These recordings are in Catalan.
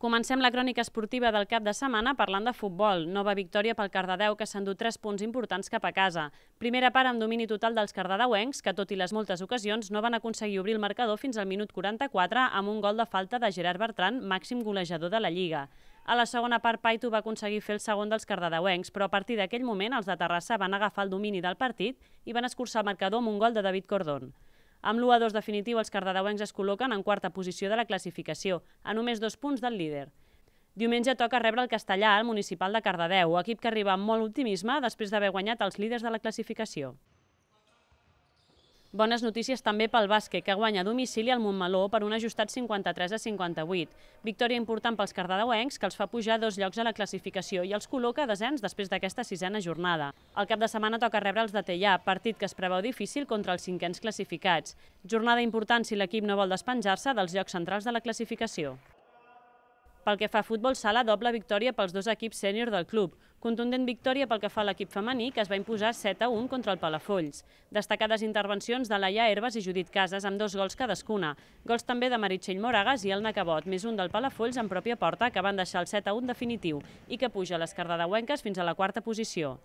Comencem la crònica esportiva del cap de setmana parlant de futbol. Nova victòria pel Cardedeu, que s'endú 3 punts importants cap a casa. Primera part amb domini total dels cardedeuencs, que tot i les moltes ocasions no van aconseguir obrir el marcador fins al minut 44 amb un gol de falta de Gerard Bertran, màxim golejador de la Lliga. A la segona part, Paito va aconseguir fer el segon dels cardedeuencs, però a partir d'aquell moment els de Terrassa van agafar el domini del partit i van escurçar el marcador amb un gol de David Cordón. Amb l'1-2 definitiu, els cardedeuencs es col·loquen en quarta posició de la classificació, a només dos punts del líder. Diumenge toca rebre el castellà al municipal de Cardedeu, equip que arriba amb molt optimisme després d'haver guanyat els líders de la classificació. Bones notícies també pel bàsquet, que guanya a domicili al Montmeló per un ajustat 53 a 58. Victòria important pels cardadeuencs, que els fa pujar dos llocs a la classificació i els col·loca a desens després d'aquesta sisena jornada. El cap de setmana toca rebre els de Tellà, partit que es preveu difícil contra els cinquens classificats. Jornada important si l'equip no vol despenjar-se dels llocs centrals de la classificació. Pel que fa a futbol sala, doble victòria pels dos equips sènior del club. Contundent victòria pel que fa a l'equip femení, que es va imposar 7 a 1 contra el Palafolls. Destacades intervencions de Laia Herbes i Judit Casas amb dos gols cadascuna. Gols també de Meritxell Moragas i el Nacabot, més un del Palafolls en pròpia porta, que van deixar el 7 a 1 definitiu i que puja les Huenques fins a la quarta posició.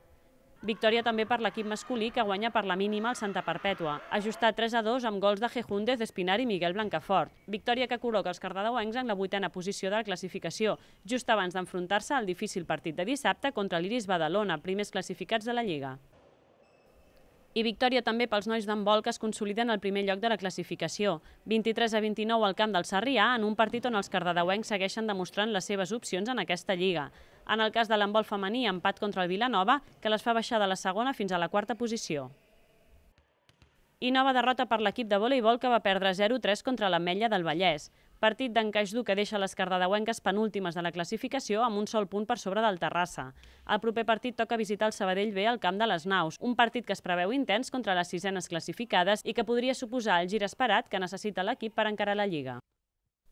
Victòria també per l'equip masculí que guanya per la mínima el Santa Perpètua, ajustat 3 a 2 amb gols de Gejúndez, Espinar i Miguel Blancafort. Victòria que col·loca els cardadauencs en la vuitena posició de la classificació, just abans d'enfrontar-se al difícil partit de dissabte contra l'Iris Badalona, primers classificats de la Lliga i victòria també pels nois d'handbol que es consoliden al primer lloc de la classificació. 23 a 29 al camp del Sarrià, en un partit on els cardedeuencs segueixen demostrant les seves opcions en aquesta lliga. En el cas de l'handbol femení, empat contra el Vilanova, que les fa baixar de la segona fins a la quarta posició. I nova derrota per l'equip de voleibol que va perdre 0-3 contra l'Ametlla del Vallès. Partit d'en Caixdu que deixa les cardedeuenques penúltimes de la classificació amb un sol punt per sobre del Terrassa. El proper partit toca visitar el Sabadell B al camp de les Naus, un partit que es preveu intens contra les sisenes classificades i que podria suposar el gir esperat que necessita l'equip per encarar la Lliga.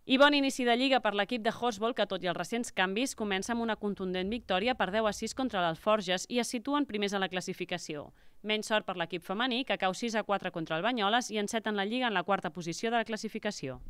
I bon inici de Lliga per l'equip de Hosbol, que tot i els recents canvis, comença amb una contundent victòria per 10 a 6 contra l'Alforges i es situen primers a la classificació. Menys sort per l'equip femení, que cau 6 a 4 contra el Banyoles i enceten la Lliga en la quarta posició de la classificació.